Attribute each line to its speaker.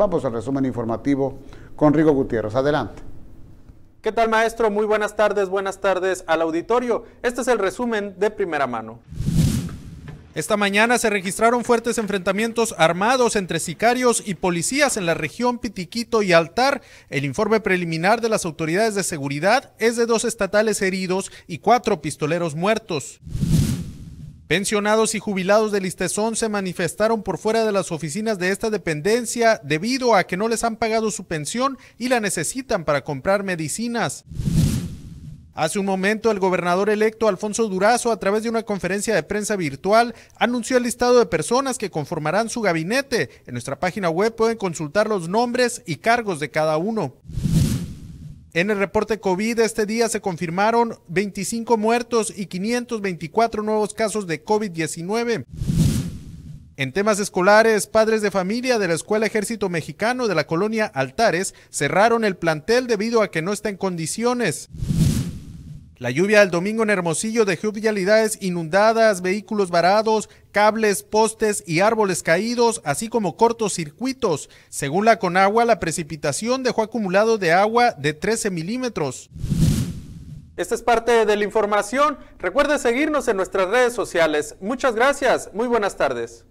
Speaker 1: Vamos al resumen informativo con Rigo Gutiérrez. Adelante. ¿Qué tal maestro? Muy buenas tardes, buenas tardes al auditorio. Este es el resumen de primera mano. Esta mañana se registraron fuertes enfrentamientos armados entre sicarios y policías en la región Pitiquito y Altar. El informe preliminar de las autoridades de seguridad es de dos estatales heridos y cuatro pistoleros muertos. Pensionados y jubilados de Listezón se manifestaron por fuera de las oficinas de esta dependencia debido a que no les han pagado su pensión y la necesitan para comprar medicinas. Hace un momento, el gobernador electo Alfonso Durazo, a través de una conferencia de prensa virtual, anunció el listado de personas que conformarán su gabinete. En nuestra página web pueden consultar los nombres y cargos de cada uno. En el reporte COVID este día se confirmaron 25 muertos y 524 nuevos casos de COVID-19. En temas escolares, padres de familia de la Escuela Ejército Mexicano de la colonia Altares cerraron el plantel debido a que no está en condiciones. La lluvia del domingo en Hermosillo dejó vialidades inundadas, vehículos varados, cables, postes y árboles caídos, así como circuitos. Según la Conagua, la precipitación dejó acumulado de agua de 13 milímetros. Esta es parte de la información. Recuerde seguirnos en nuestras redes sociales. Muchas gracias. Muy buenas tardes.